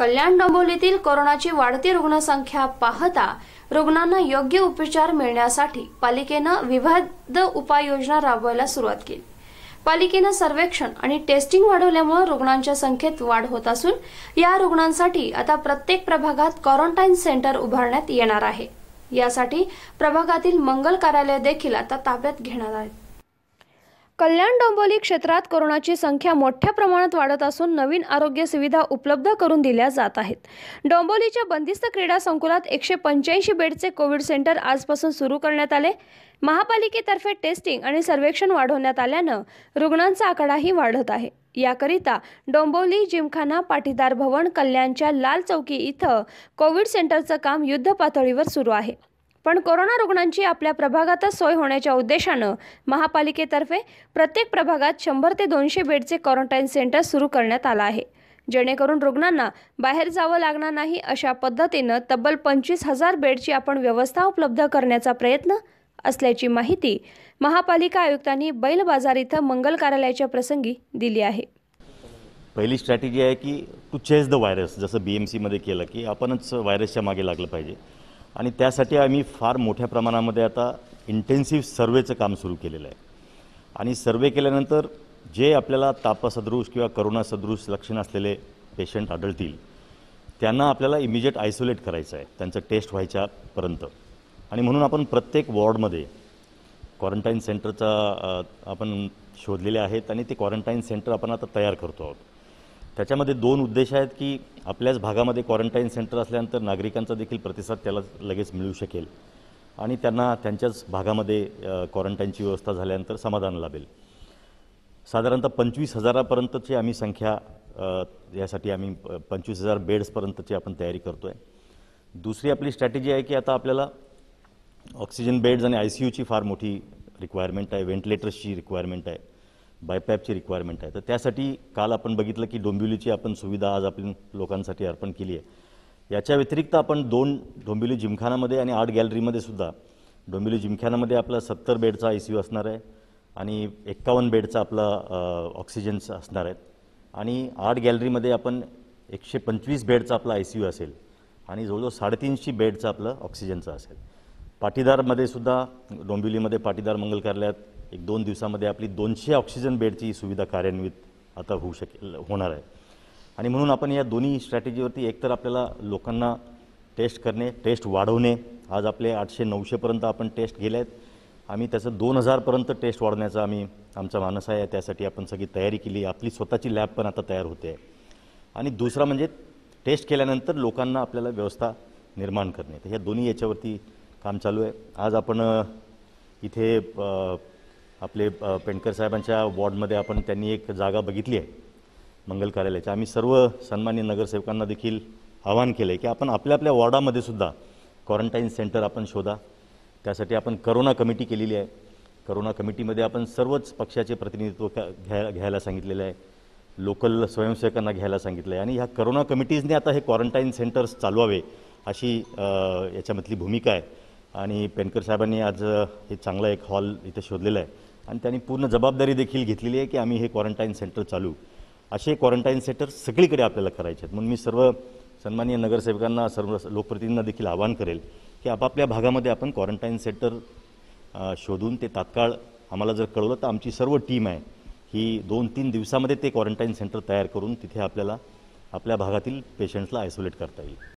कल्याण डोंबिवलीतील कोरोनाची वाढती रुग्णसंख्या पाहता रुग्णांना योग्य उपचार मिळण्यासाठी पालिकेनं विविध उपाययोजना राबवायला सुरुवात केली पालिकेनं सर्वेक्षण आणि टेस्टिंग वाढवल्यामुळे रुग्णांच्या संख्येत वाढ होत असून या रुग्णांसाठी आता प्रत्येक प्रभागात क्वारंटाईन सेंटर उभारण्यात येणार आहे यासाठी प्रभागातील मंगल कार्यालय देखील आता ताब्यात घेणार आहेत कल्याण डोंबोली क्षेत्रात कोरोनाची संख्या मोठ्या प्रमाणात वाढत असून नवीन आरोग्य सुविधा उपलब्ध करून दिल्या जात आहेत डोंबोलीच्या बंदिस्त क्रीडा संकुलात एकशे पंच्याऐंशी बेडचे कोविड सेंटर आजपासून सुरू करण्यात आले महापालिकेतर्फे टेस्टिंग आणि सर्वेक्षण वाढवण्यात आल्यानं रुग्णांचा आकडाही वाढत आहे याकरिता डोंबोली जिमखाना पाटीदार भवन कल्याणच्या लाल चौकी इथं कोविड सेंटरचं काम युद्धपातळीवर सुरू आहे पण कोरोना रुग्णांची आपल्या प्रभागातच सोय होण्याच्या उद्देशानं महापालिकेतर्फे प्रत्येक प्रभागात शंभर ते दोनशे बेडचे क्वारंटाईन सेंटर सुरू करण्यात आलं आहे जेणेकरून रुग्णांना बाहेर जावं लागणार नाही अशा पद्धतीनं तब्बल पंचवीस हजार बेडची आपण व्यवस्था उपलब्ध करण्याचा प्रयत्न असल्याची माहिती महापालिका आयुक्तांनी बैल बाजार इथं मंगल कार्यालयाच्या प्रसंगी दिली आहे पहिली स्ट्रॅटेजी आहे की टू चेस द व्हायरस जसं बी एम सीमध्ये केलं की आपणच व्हायरसच्या मागे लागलं पाहिजे आणि त्यासाठी आम्ही फार मोठ्या प्रमाणामध्ये आता इंटेन्सिव्ह सर्वेचं काम सुरू केलेलं आहे आणि सर्वे केल्यानंतर जे आपल्याला तापसदृश किंवा करोनासदृश लक्षण असलेले पेशंट आढळतील त्यांना आपल्याला इमिजिएट आयसोलेट करायचं आहे त्यांचं टेस्ट व्हायच्यापर्यंत आणि म्हणून आपण प्रत्येक वॉर्डमध्ये क्वारंटाईन सेंटरचा आपण शोधलेले आहेत आणि ते क्वारंटाईन सेंटर आपण आता तयार करतो आहोत त्याच्यामध्ये दोन उद्देश आहेत की आपल्याच भागामध्ये क्वारंटाईन सेंटर असल्यानंतर नागरिकांचा देखील प्रतिसाद त्याला लगेच मिळू शकेल आणि त्यांना त्यांच्याच भागामध्ये क्वारंटाईनची व्यवस्था झाल्यानंतर समाधान लाभेल साधारणतः पंचवीस हजारापर्यंतची आम्ही संख्या यासाठी आम्ही पंचवीस हजार बेड्सपर्यंतची आपण तयारी करतो आहे दुसरी आपली स्ट्रॅटेजी आहे की आता आपल्याला ऑक्सिजन बेड्स आणि आय सी यूची फार मोठी रिक्वायरमेंट आहे व्हेंटिलेटर्सची रिक्वायरमेंट आहे बायपॅपची रिक्वायरमेंट आहे तर त्यासाठी काल आपण बघितलं की डोंबिवलीची आपण सुविधा आज आपण लोकांसाठी अर्पण केली आहे याच्या व्यतिरिक्त आपण दोन डोंबिवली जिमखानामध्ये आणि आर्ट गॅलरीमध्ये सुद्धा डोंबिवली जिमखानामध्ये आपला सत्तर बेडचा आय सी यू असणार आहे आणि एक्कावन्न बेडचा आपला ऑक्सिजन्स असणार आहेत आणि आर्ट गॅलरीमध्ये आपण एकशे पंचवीस बेडचा आपला आय सी यू असेल आणि जवळजवळ साडेतीनशे बेडचं आपलं ऑक्सिजनचा असेल पाटीदारमध्ये सुद्धा डोंबिवलीमध्ये पाटीदार मंगल कार्यालयात एक दोन दिवसामध्ये आपली दोनशे ऑक्सिजन बेडची सुविधा कार्यान्वित आता होऊ शकेल होणार आहे आणि म्हणून आपण या दोन्ही स्ट्रॅटेजीवरती एकतर आपल्याला लोकांना टेस्ट करणे टेस्ट वाढवणे आज आपले आठशे नऊशेपर्यंत आपण टेस्ट गेले आहेत आम्ही त्याचं दोन हजारपर्यंत टेस्ट वाढवण्याचा आम्ही आमचा मानस आहे त्यासाठी आपण सगळी तयारी केली आपली स्वतःची लॅब पण आता तयार होते आहे आणि दुसरा म्हणजे टेस्ट केल्यानंतर लोकांना आपल्याला व्यवस्था निर्माण करणे तर ह्या दोन्ही याच्यावरती काम चालू आहे आज आपण इथे आपले पेंडकर साहेबांच्या वॉर्डमध्ये आपण त्यांनी एक जागा बघितली आहे मंगल कार्यालयाच्या आम्ही सर्व सन्मान्य नगरसेवकांना देखील आवाहन केलं आहे की आपण आपल्या आपल्या वॉर्डामध्ये सुद्धा क्वारंटाईन सेंटर आपण शोधा त्यासाठी आपण करोना कमिटी केलेली आहे करोना कमिटीमध्ये आपण सर्वच पक्षाचे प्रतिनिधित्व घ्यायला घ्यायला सांगितलेलं आहे लोकल स्वयंसेवकांना घ्यायला सांगितलं आहे आणि ह्या करोना कमिटीजने आता हे क्वारंटाईन सेंटर्स चालवावे अशी याच्यामधली भूमिका आहे आणि पेनकर साहेबांनी आज हे चांगला एक हॉल इथे शोधलेला आहे आणि त्यांनी पूर्ण जबाबदारी देखील घेतलेली आहे की आम्ही हे क्वारंटाईन सेंटर चालू असे क्वारंटाईन सेंटर सगळीकडे आपल्याला करायचे आहेत म्हणून मी सर्व सन्माननीय नगरसेवकांना सर्व लोकप्रतिनिधींना देखील आवाहन करेल की आपापल्या भागामध्ये आपण क्वारंटाईन सेंटर शोधून ते तात्काळ आम्हाला जर कळवलं तर आमची सर्व टीम आहे ही दोन तीन दिवसामध्ये ते क्वारंटाईन सेंटर तयार करून तिथे आपल्याला आपल्या भागातील पेशंट्सला आयसोलेट करता येईल